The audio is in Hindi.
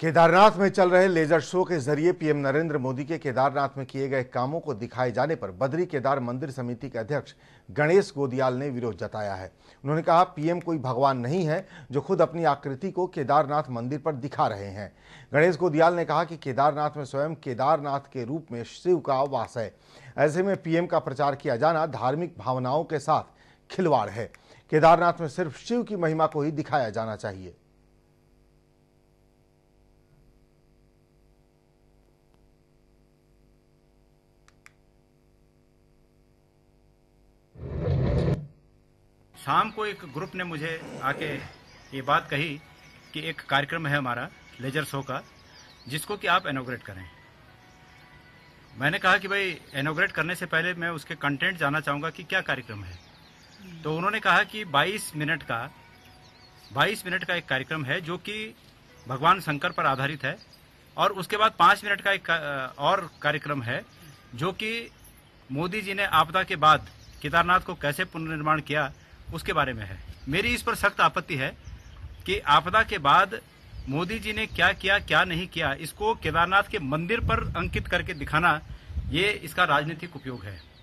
केदारनाथ में चल रहे लेजर शो के जरिए पीएम नरेंद्र मोदी के केदारनाथ में किए गए कामों को दिखाए जाने पर बद्री केदार मंदिर समिति के अध्यक्ष गणेश गोदियाल ने विरोध जताया है उन्होंने कहा पीएम कोई भगवान नहीं है जो खुद अपनी आकृति को केदारनाथ मंदिर पर दिखा रहे हैं गणेश गोदियाल ने कहा कि केदारनाथ में स्वयं केदारनाथ के रूप में शिव का वास है ऐसे में पीएम का प्रचार किया जाना धार्मिक भावनाओं के साथ खिलवाड़ है केदारनाथ में सिर्फ शिव की महिमा को ही दिखाया जाना चाहिए शाम को एक ग्रुप ने मुझे आके ये बात कही कि एक कार्यक्रम है हमारा लेजर शो का जिसको कि आप एनोग्रेट करें मैंने कहा कि भाई एनोग्रेट करने से पहले मैं उसके कंटेंट जानना चाहूँगा कि क्या कार्यक्रम है तो उन्होंने कहा कि 22 मिनट का 22 मिनट का एक कार्यक्रम है जो कि भगवान शंकर पर आधारित है और उसके बाद पाँच मिनट का एक और कार्यक्रम है जो कि मोदी जी ने आपदा के बाद केदारनाथ को कैसे पुनर्निर्माण किया उसके बारे में है मेरी इस पर सख्त आपत्ति है कि आपदा के बाद मोदी जी ने क्या किया क्या नहीं किया इसको केदारनाथ के मंदिर पर अंकित करके दिखाना ये इसका राजनीतिक उपयोग है